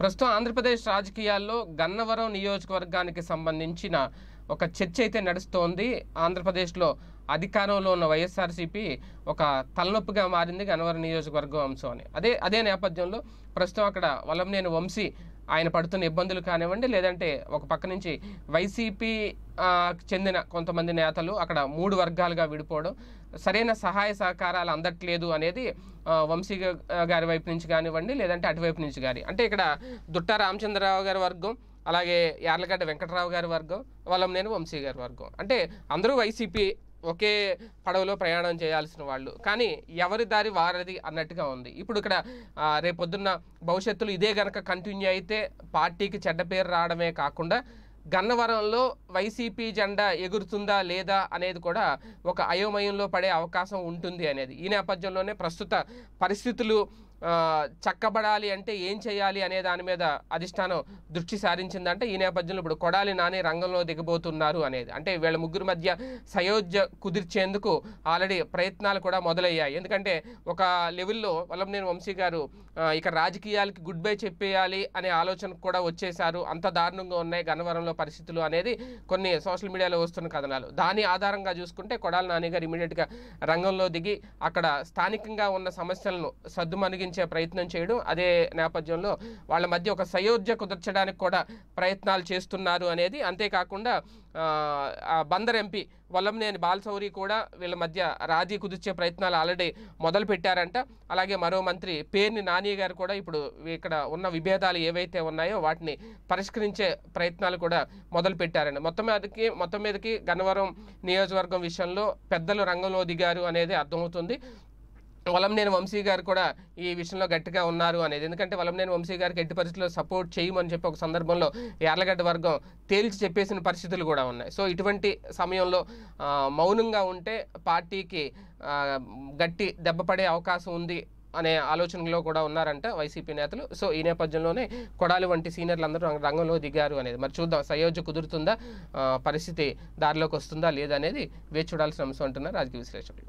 ప్రస్తుతం ఆంధ్రప్రదేశ్ రాజకీయాల్లో గన్నవరం నియోజకవర్గానికి సంబంధించిన ఒక చర్చ అయితే నడుస్తోంది ఆంధ్రప్రదేశ్లో అధికారంలో ఉన్న వైఎస్ఆర్సీపీ ఒక తలనొప్పిగా మారింది గన్నవరం నియోజకవర్గం అంశం అని అదే అదే నేపథ్యంలో ప్రస్తుతం అక్కడ వలంనేని వంశీ ఆయన పడుతున్న ఇబ్బందులు కానివ్వండి లేదంటే ఒక పక్క నుంచి వైసీపీ చెందిన కొంతమంది నేతలు అక్కడ మూడు వర్గాలుగా విడిపోవడం సరైన సహాయ సహకారాలు అందట్లేదు అనేది వంశీ గారి వైపు నుంచి కానివ్వండి లేదంటే అటువైపు నుంచి గారి అంటే ఇక్కడ దుట్ట రామచంద్రరావు గారి వర్గం అలాగే యార్లగడ్డ వెంకటరావు గారి వర్గం వాళ్ళం నేను వంశీ గారి వర్గం అంటే అందరూ వైసీపీ ఒకే పడవలో ప్రయాణం చేయాల్సిన వాళ్ళు కానీ ఎవరి దారి వారది అన్నట్టుగా ఉంది ఇప్పుడు ఇక్కడ రేపొద్దున్న భవిష్యత్తులో ఇదే గనక కంటిన్యూ అయితే పార్టీకి చెడ్డ పేరు రావడమే కాకుండా గన్నవరంలో వైసీపీ జెండా ఎగురుతుందా లేదా అనేది కూడా ఒక అయోమయంలో పడే అవకాశం ఉంటుంది అనేది ఈ నేపథ్యంలోనే ప్రస్తుత పరిస్థితులు చక్కబడాలి అంటే ఏం చేయాలి అనే దాని మీద అధిష్టానం దృష్టి సారించిందంటే ఈ నేపథ్యంలో ఇప్పుడు కొడాలి నాని రంగంలో దిగబోతున్నారు అనేది అంటే వీళ్ళ ముగ్గురు మధ్య సయోధ్య కుదిర్చేందుకు ఆల్రెడీ ప్రయత్నాలు కూడా మొదలయ్యాయి ఎందుకంటే ఒక లెవెల్లో వల్లంనేని వంశీ గారు ఇక రాజకీయాలకి గుడ్ బై చెప్పేయాలి అనే ఆలోచన కూడా వచ్చేశారు అంత దారుణంగా ఉన్నాయి గన్నవరంలో పరిస్థితులు అనేది కొన్ని సోషల్ మీడియాలో వస్తున్న కథనాలు దాని ఆధారంగా చూసుకుంటే కొడాలి నాని గారు ఇమీడియట్గా రంగంలో దిగి అక్కడ స్థానికంగా ఉన్న సమస్యలను సద్దుమణిగి తొలగించే ప్రయత్నం చేయడం అదే నేపథ్యంలో వాళ్ళ మధ్య ఒక సయోధ్య కుదర్చడానికి కూడా ప్రయత్నాలు చేస్తున్నారు అనేది అంతేకాకుండా బందర్ ఎంపీ వల్లంనేని బాలసౌరి కూడా వీళ్ళ మధ్య రాజీ కుదిర్చే ప్రయత్నాలు ఆల్రెడీ మొదలు పెట్టారంట అలాగే మరో మంత్రి పేర్ని నాని గారు కూడా ఇప్పుడు ఇక్కడ ఉన్న విభేదాలు ఏవైతే ఉన్నాయో వాటిని పరిష్కరించే ప్రయత్నాలు కూడా మొదలు పెట్టారండి మొత్తం మీదకి మొత్తం మీదకి గన్నవరం నియోజకవర్గం విషయంలో పెద్దలు రంగంలో దిగారు అనేది అర్థమవుతుంది వలంనేని వంశీ గారు కూడా ఈ విషయంలో గట్టిగా ఉన్నారు అనేది ఎందుకంటే వలంనేని వంశీ గారికి ఎట్టి పరిస్థితుల్లో సపోర్ట్ చేయమని చెప్పి ఒక సందర్భంలో ఎర్లగడ్డ వర్గం తేల్చి చెప్పేసిన పరిస్థితులు కూడా ఉన్నాయి సో ఇటువంటి సమయంలో మౌనంగా ఉంటే పార్టీకి గట్టి దెబ్బ పడే అవకాశం ఉంది అనే ఆలోచనలో కూడా ఉన్నారంట వైసీపీ నేతలు సో ఈ నేపథ్యంలోనే కొడాలి వంటి సీనియర్లు అందరూ రంగంలో దిగారు అనేది మరి చూద్దాం సయోజ కుదురుతుందా పరిస్థితి దారిలోకి వస్తుందా లేదనేది వేచి చూడాల్సిన అంశం అంటున్నారు రాజకీయ విశ్లేషకులు